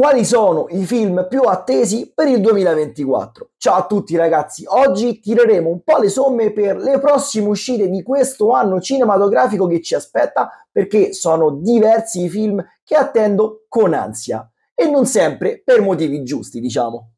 Quali sono i film più attesi per il 2024? Ciao a tutti ragazzi, oggi tireremo un po' le somme per le prossime uscite di questo anno cinematografico che ci aspetta perché sono diversi i film che attendo con ansia e non sempre per motivi giusti diciamo.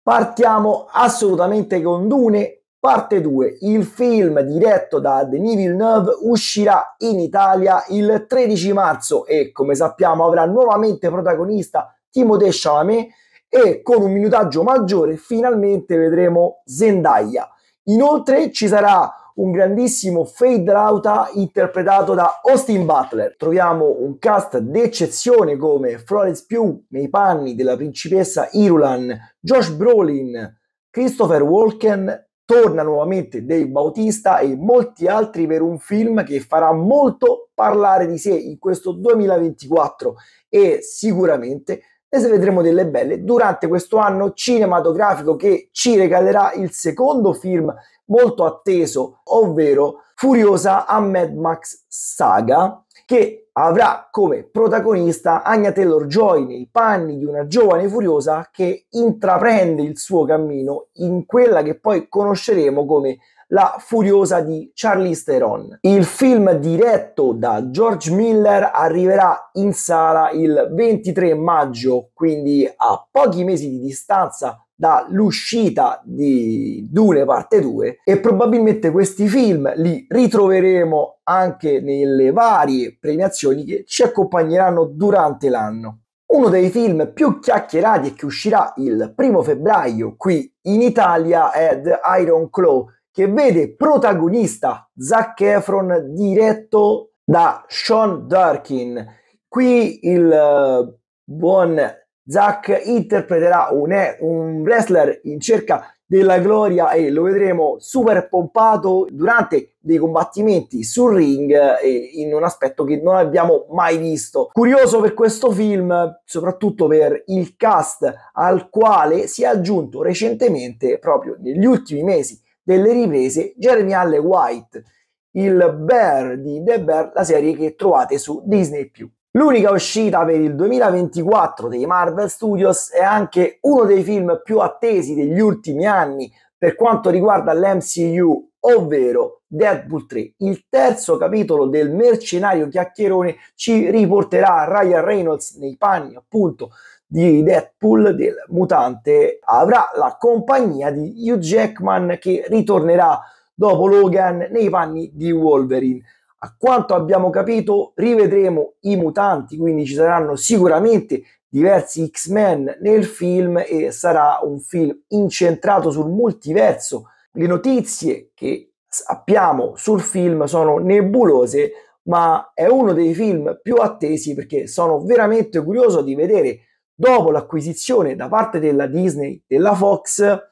Partiamo assolutamente con Dune Parte 2, il film diretto da Denis Villeneuve uscirà in Italia il 13 marzo e come sappiamo avrà nuovamente protagonista Timothy Chalamet e con un minutaggio maggiore finalmente vedremo Zendaya. Inoltre ci sarà un grandissimo Fade Rauta interpretato da Austin Butler. Troviamo un cast d'eccezione come Florence Pugh nei panni della principessa Irulan, Josh Brolin, Christopher Walken, torna nuovamente Dave Bautista e molti altri per un film che farà molto parlare di sé in questo 2024 e sicuramente e se vedremo delle belle durante questo anno cinematografico che ci regalerà il secondo film molto atteso, ovvero Furiosa a Mad Max Saga, che avrà come protagonista Agna Taylor Joy nei panni di una giovane furiosa che intraprende il suo cammino in quella che poi conosceremo come la Furiosa di Charlize Theron. Il film diretto da George Miller arriverà in sala il 23 maggio, quindi a pochi mesi di distanza dall'uscita di Dune parte 2 e probabilmente questi film li ritroveremo anche nelle varie premiazioni che ci accompagneranno durante l'anno. Uno dei film più chiacchierati e che uscirà il primo febbraio qui in Italia è The Iron Claw che vede protagonista Zac Efron diretto da Sean Durkin. Qui il eh, buon Zac interpreterà un, eh, un wrestler in cerca della gloria e lo vedremo super pompato durante dei combattimenti sul ring eh, in un aspetto che non abbiamo mai visto. Curioso per questo film, soprattutto per il cast al quale si è aggiunto recentemente, proprio negli ultimi mesi, delle riprese Jeremy Alle White, il Bear di The Bear, la serie che trovate su Disney+. L'unica uscita per il 2024 dei Marvel Studios è anche uno dei film più attesi degli ultimi anni per quanto riguarda l'MCU, ovvero Deadpool 3. Il terzo capitolo del mercenario chiacchierone ci riporterà Ryan Reynolds nei panni appunto di Deadpool del mutante avrà la compagnia di Hugh Jackman che ritornerà dopo Logan nei panni di Wolverine. A quanto abbiamo capito rivedremo i mutanti, quindi ci saranno sicuramente diversi X-Men nel film e sarà un film incentrato sul multiverso. Le notizie che sappiamo sul film sono nebulose, ma è uno dei film più attesi perché sono veramente curioso di vedere dopo l'acquisizione da parte della Disney, della Fox,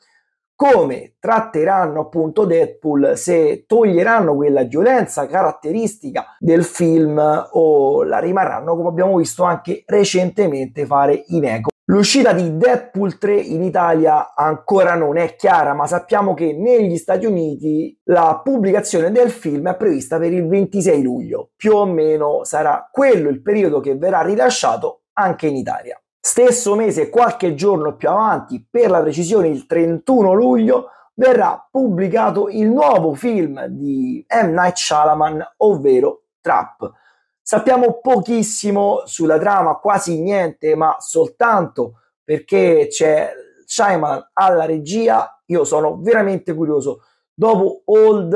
come tratteranno appunto Deadpool, se toglieranno quella violenza caratteristica del film o la rimarranno, come abbiamo visto anche recentemente fare in Eco. L'uscita di Deadpool 3 in Italia ancora non è chiara, ma sappiamo che negli Stati Uniti la pubblicazione del film è prevista per il 26 luglio. Più o meno sarà quello il periodo che verrà rilasciato anche in Italia. Stesso mese, qualche giorno più avanti, per la precisione il 31 luglio, verrà pubblicato il nuovo film di M. Night Shyamalan, ovvero Trap. Sappiamo pochissimo sulla trama, quasi niente, ma soltanto perché c'è Shyamalan alla regia, io sono veramente curioso. Dopo Old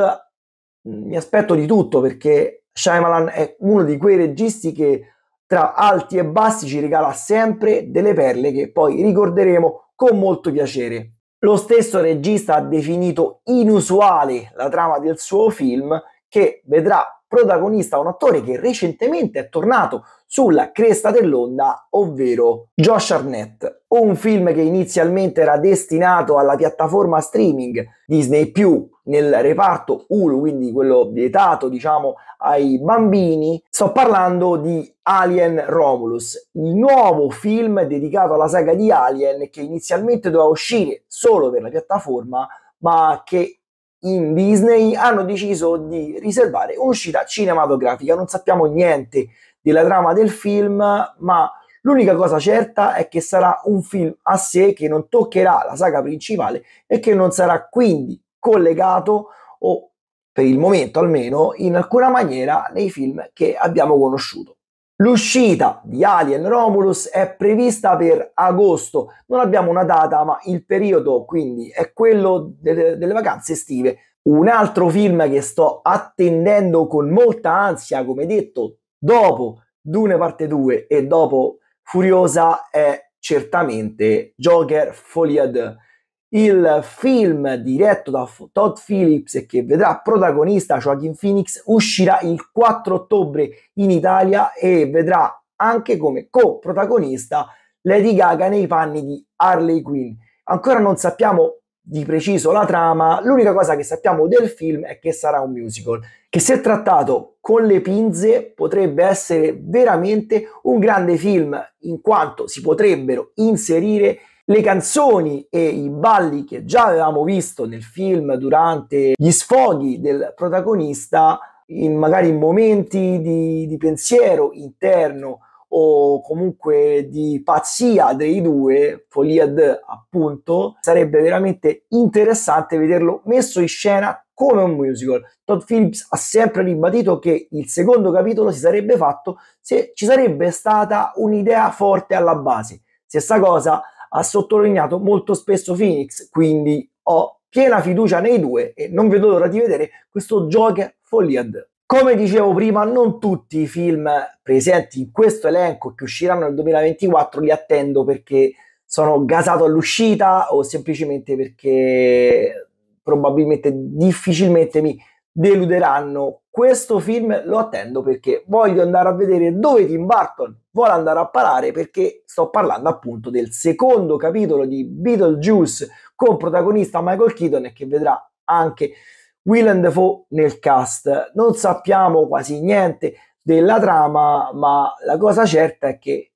mm, mi aspetto di tutto perché Shyamalan è uno di quei registi che tra alti e bassi ci regala sempre delle perle che poi ricorderemo con molto piacere. Lo stesso regista ha definito inusuale la trama del suo film che vedrà protagonista un attore che recentemente è tornato sulla cresta dell'onda, ovvero Josh Arnett, un film che inizialmente era destinato alla piattaforma streaming Disney nel reparto Hulu, quindi quello vietato, diciamo, ai bambini. Sto parlando di Alien Romulus, il nuovo film dedicato alla saga di Alien che inizialmente doveva uscire solo per la piattaforma, ma che in Disney hanno deciso di riservare un'uscita cinematografica. Non sappiamo niente della trama del film, ma l'unica cosa certa è che sarà un film a sé che non toccherà la saga principale e che non sarà quindi collegato o per il momento almeno in alcuna maniera nei film che abbiamo conosciuto. L'uscita di Alien Romulus è prevista per agosto, non abbiamo una data ma il periodo quindi è quello delle, delle vacanze estive. Un altro film che sto attendendo con molta ansia, come detto, dopo Dune parte 2 e dopo Furiosa è certamente Joker Folia 2 il film diretto da Todd Phillips e che vedrà protagonista Joaquin Phoenix uscirà il 4 ottobre in Italia e vedrà anche come co-protagonista Lady Gaga nei panni di Harley Quinn. Ancora non sappiamo di preciso la trama, l'unica cosa che sappiamo del film è che sarà un musical, che se trattato con le pinze potrebbe essere veramente un grande film, in quanto si potrebbero inserire le canzoni e i balli che già avevamo visto nel film durante gli sfoghi del protagonista, in, magari in momenti di, di pensiero interno o comunque di pazzia dei due, Foliad appunto, sarebbe veramente interessante vederlo messo in scena come un musical. Todd Phillips ha sempre ribadito che il secondo capitolo si sarebbe fatto se ci sarebbe stata un'idea forte alla base. Stessa cosa ha sottolineato molto spesso Phoenix, quindi ho piena fiducia nei due e non vedo l'ora di vedere questo Joker Folliad. Come dicevo prima, non tutti i film presenti in questo elenco che usciranno nel 2024 li attendo perché sono gasato all'uscita o semplicemente perché probabilmente difficilmente mi deluderanno. Questo film lo attendo perché voglio andare a vedere dove Tim Burton vuole andare a parare perché sto parlando appunto del secondo capitolo di Beetlejuice con protagonista Michael Keaton e che vedrà anche Willem Dafoe nel cast. Non sappiamo quasi niente della trama, ma la cosa certa è che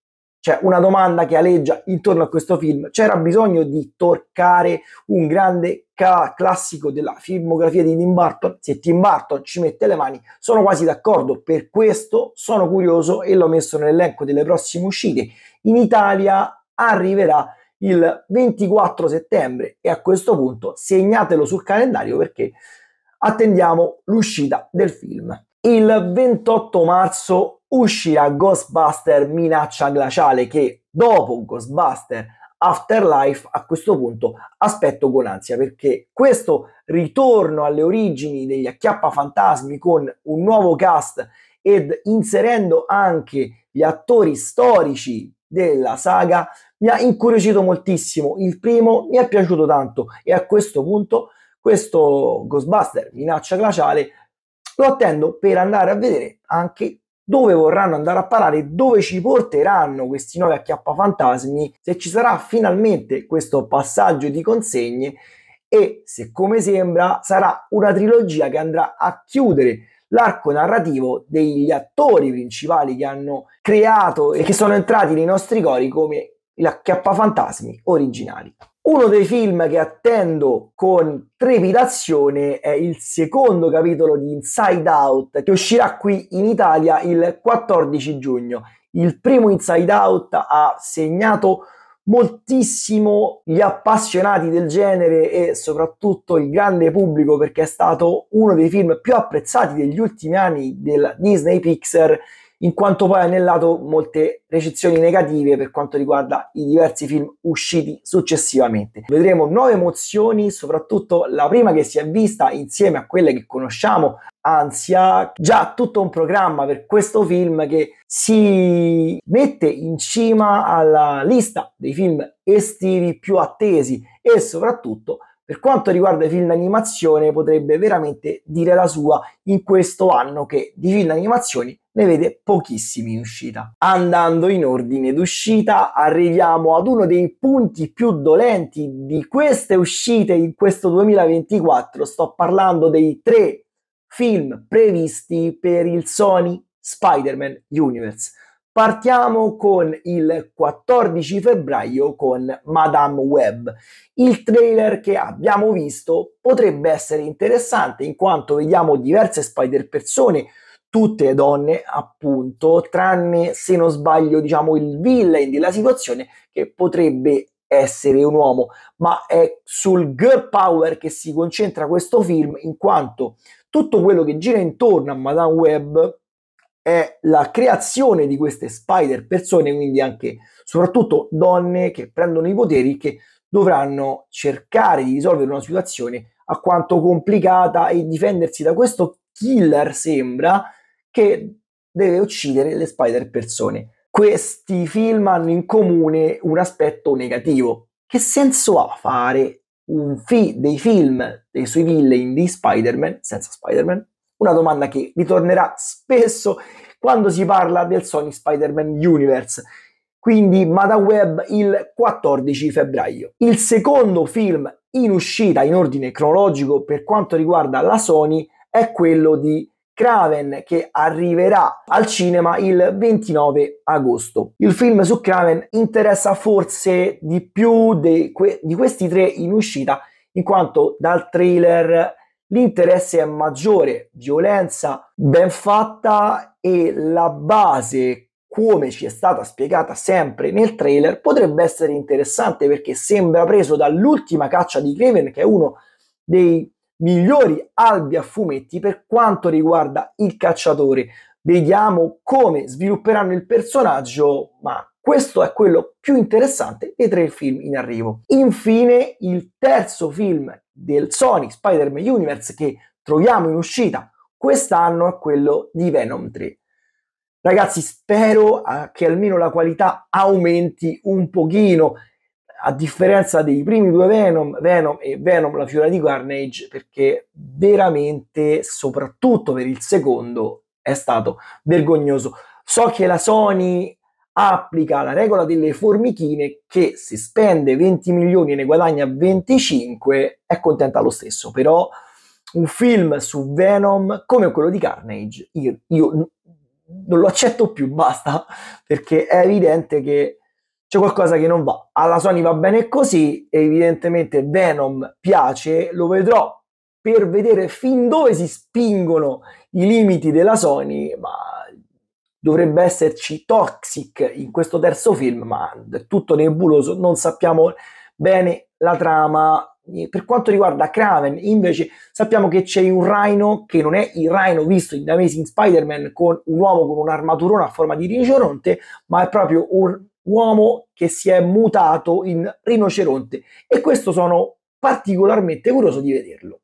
cioè una domanda che aleggia intorno a questo film. C'era bisogno di toccare un grande ca- classico della filmografia di Tim Burton? Se Tim Burton ci mette le mani, sono quasi d'accordo. Per questo sono curioso e l'ho messo nell'elenco delle prossime uscite. In Italia arriverà il 24 settembre e a questo punto segnatelo sul calendario perché attendiamo l'uscita del film. Il 28 marzo uscirà Ghostbuster Minaccia Glaciale che dopo Ghostbuster Afterlife a questo punto aspetto con ansia perché questo ritorno alle origini degli acchiappafantasmi con un nuovo cast ed inserendo anche gli attori storici della saga mi ha incuriosito moltissimo. Il primo mi è piaciuto tanto e a questo punto questo Ghostbuster Minaccia Glaciale lo attendo per andare a vedere anche dove vorranno andare a parare, dove ci porteranno questi nuovi acchiappafantasmi, se ci sarà finalmente questo passaggio di consegne e se come sembra sarà una trilogia che andrà a chiudere l'arco narrativo degli attori principali che hanno creato e che sono entrati nei nostri cori come gli acchiappafantasmi originali. Uno dei film che attendo con trepidazione è il secondo capitolo di Inside Out che uscirà qui in Italia il 14 giugno. Il primo Inside Out ha segnato moltissimo gli appassionati del genere e soprattutto il grande pubblico perché è stato uno dei film più apprezzati degli ultimi anni del Disney Pixar in quanto poi ha annellato molte recensioni negative per quanto riguarda i diversi film usciti successivamente. Vedremo nuove emozioni, soprattutto la prima che si è vista insieme a quelle che conosciamo, ansia, già tutto un programma per questo film che si mette in cima alla lista dei film estivi più attesi e soprattutto per quanto riguarda i film d'animazione potrebbe veramente dire la sua in questo anno che di film d'animazione ne vede pochissimi in uscita. Andando in ordine d'uscita, arriviamo ad uno dei punti più dolenti di queste uscite in questo 2024. Sto parlando dei tre film previsti per il Sony Spider-Man Universe. Partiamo con il 14 febbraio con Madame Web. Il trailer che abbiamo visto potrebbe essere interessante in quanto vediamo diverse Spider-Persone tutte donne, appunto, tranne se non sbaglio, diciamo, il villain della situazione che potrebbe essere un uomo, ma è sul girl power che si concentra questo film, in quanto tutto quello che gira intorno a Madame Webb è la creazione di queste spider persone, quindi anche soprattutto donne che prendono i poteri che dovranno cercare di risolvere una situazione a quanto complicata e difendersi da questo killer sembra che deve uccidere le spider persone. Questi film hanno in comune un aspetto negativo. Che senso ha fare fi- dei film dei suoi villain di Spider-Man senza Spider-Man? Una domanda che ritornerà spesso quando si parla del Sony Spider-Man Universe. Quindi Mada Web il 14 febbraio. Il secondo film in uscita in ordine cronologico per quanto riguarda la Sony è quello di Craven che arriverà al cinema il 29 agosto. Il film su Craven interessa forse di più di, que- di questi tre in uscita, in quanto dal trailer l'interesse è maggiore, violenza ben fatta e la base come ci è stata spiegata sempre nel trailer potrebbe essere interessante perché sembra preso dall'ultima caccia di Craven che è uno dei migliori albi a fumetti per quanto riguarda il cacciatore. Vediamo come svilupperanno il personaggio, ma questo è quello più interessante dei tre film in arrivo. Infine, il terzo film del Sony Spider-Man Universe che troviamo in uscita quest'anno è quello di Venom 3. Ragazzi, spero eh, che almeno la qualità aumenti un pochino a differenza dei primi due Venom, Venom e Venom la fiora di Carnage, perché veramente, soprattutto per il secondo, è stato vergognoso. So che la Sony applica la regola delle formichine che se spende 20 milioni e ne guadagna 25 è contenta lo stesso, però un film su Venom come quello di Carnage io, io non lo accetto più, basta, perché è evidente che c'è qualcosa che non va. Alla Sony va bene così, evidentemente Venom piace, lo vedrò per vedere fin dove si spingono i limiti della Sony, ma dovrebbe esserci Toxic in questo terzo film, ma è tutto nebuloso, non sappiamo bene la trama. Per quanto riguarda Kraven, invece, sappiamo che c'è un Rhino che non è il Rhino visto in Amazing Spider-Man con un uomo con un'armaturona a forma di rinoceronte, ma è proprio un uomo che si è mutato in rinoceronte e questo sono particolarmente curioso di vederlo.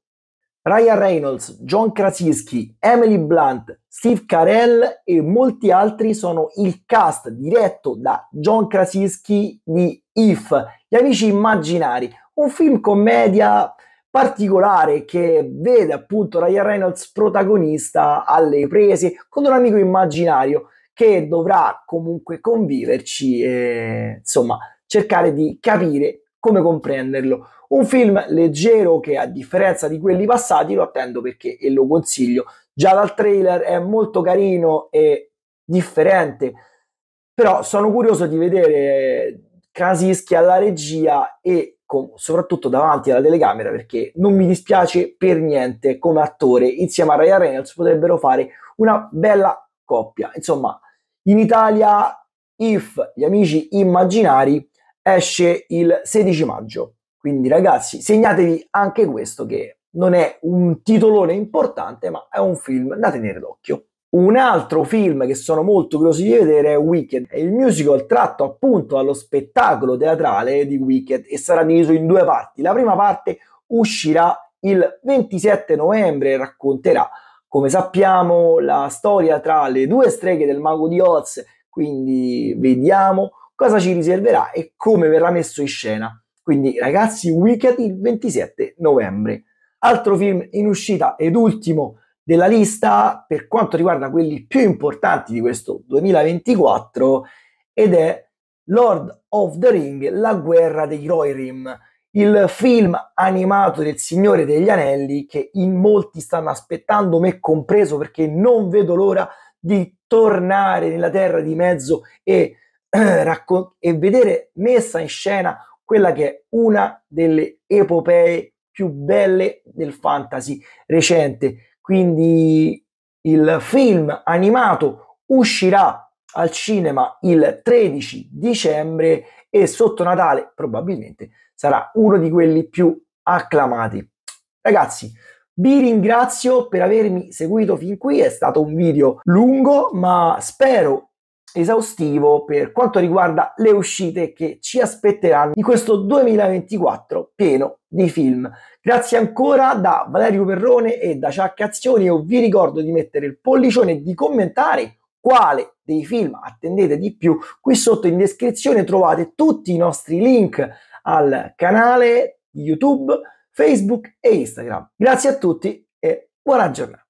Ryan Reynolds, John Krasinski, Emily Blunt, Steve Carell e molti altri sono il cast diretto da John Krasinski di If, Gli amici immaginari, un film commedia particolare che vede appunto Ryan Reynolds protagonista alle prese con un amico immaginario che dovrà comunque conviverci e insomma cercare di capire come comprenderlo. Un film leggero che a differenza di quelli passati lo attendo perché e lo consiglio. Già dal trailer è molto carino e differente, però sono curioso di vedere Krasinski alla regia e con, soprattutto davanti alla telecamera perché non mi dispiace per niente come attore insieme a Ryan Reynolds potrebbero fare una bella coppia. Insomma, in Italia If, gli amici immaginari, esce il 16 maggio. Quindi ragazzi, segnatevi anche questo che non è un titolone importante, ma è un film da tenere d'occhio. Un altro film che sono molto curioso di vedere è Wicked, è il musical tratto appunto allo spettacolo teatrale di Wicked e sarà diviso in due parti. La prima parte uscirà il 27 novembre e racconterà come sappiamo, la storia tra le due streghe del mago di Oz, quindi vediamo cosa ci riserverà e come verrà messo in scena. Quindi ragazzi, weekend il 27 novembre. Altro film in uscita ed ultimo della lista per quanto riguarda quelli più importanti di questo 2024 ed è Lord of the Ring, la guerra dei Rohirrim il film animato del Signore degli Anelli che in molti stanno aspettando, me compreso, perché non vedo l'ora di tornare nella terra di mezzo e, eh, raccont- e vedere messa in scena quella che è una delle epopee più belle del fantasy recente. Quindi il film animato uscirà al cinema il 13 dicembre e sotto Natale probabilmente sarà uno di quelli più acclamati. Ragazzi, vi ringrazio per avermi seguito fin qui, è stato un video lungo ma spero esaustivo per quanto riguarda le uscite che ci aspetteranno in questo 2024 pieno di film. Grazie ancora da Valerio Perrone e da Ciaccazioni. Io vi ricordo di mettere il pollicione e di commentare quale dei film attendete di più, qui sotto in descrizione trovate tutti i nostri link al canale YouTube, Facebook e Instagram. Grazie a tutti e buona giornata.